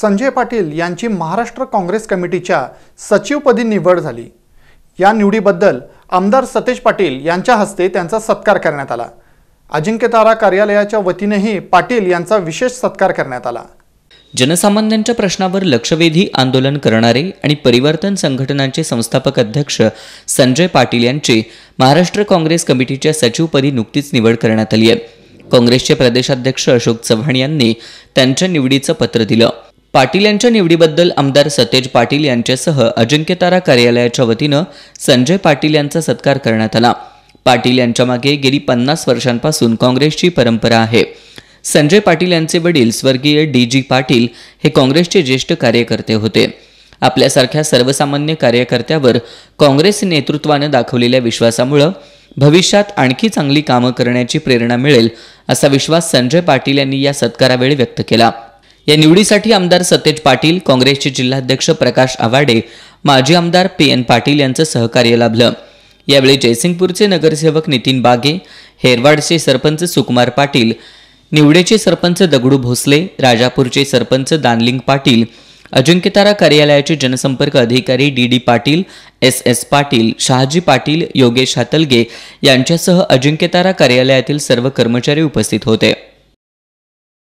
संजय पाटील यांची महाराष्ट्र काँग्रेस कमिटीच्या सचिवपदी निवड झाली या निवडीबद्दल आमदार सतेज पाटील यांच्या हस्ते त्यांचा सत्कार करण्यात आला अजिंक्यतारा कार्यालयाच्या वतीनेही पाटील यांचा विशेष सत्कार करण्यात आला जनसामान्यांच्या प्रश्नावर लक्षवेधी आंदोलन करणारे आणि परिवर्तन संघटनांचे संस्थापक अध्यक्ष संजय पाटील यांची महाराष्ट्र काँग्रेस कमिटीच्या सचिवपदी नुकतीच निवड करण्यात आली आहे काँग्रेसचे प्रदेशाध्यक्ष अशोक चव्हाण यांनी त्यांच्या निवडीचं पत्र दिलं पाटील यांच्या निवडीबद्दल आमदार सतेज पाटील यांच्यासह अजिंक्यतारा कार्यालयाच्या वतीनं संजय पाटील यांचा सत्कार करण्यात आला पाटील यांच्या मागे गेली पन्नास वर्षांपासून काँग्रेसची परंपरा आहे संजय पाटील यांचे वडील स्वर्गीय डी जी पाटील हे काँग्रेसचे ज्येष्ठ कार्यकर्ते होते आपल्यासारख्या सर्वसामान्य कार्यकर्त्यावर काँग्रेस नेतृत्वानं दाखवलेल्या विश्वासामुळं भविष्यात आणखी चांगली कामं करण्याची प्रेरणा मिळेल असा विश्वास संजय पाटील यांनी या सत्कारावेळी व्यक्त केला या निवडीसाठी आमदार सतेज पाटील काँग्रेसचे जिल्हाध्यक्ष प्रकाश आवाडे माजी आमदार पी एन पाटील यांचं सहकार्य लाभलं यावेळी जयसिंगपूरचे नगरसेवक नितीन बागे हेरवाडचे सरपंच सुकुमार पाटील निवडेचे सरपंच दगडू भोसले राजापूरचे सरपंच दानलिंग पाटील अजिंक्यतारा कार्यालयाचे जनसंपर्क अधिकारी D D Patil S S Patil Shahaji Patil Yogesh Hatalge यांच्यासह अजिंक्यतारा कार्यालयातील सर्व कर्मचारी उपस्थित होते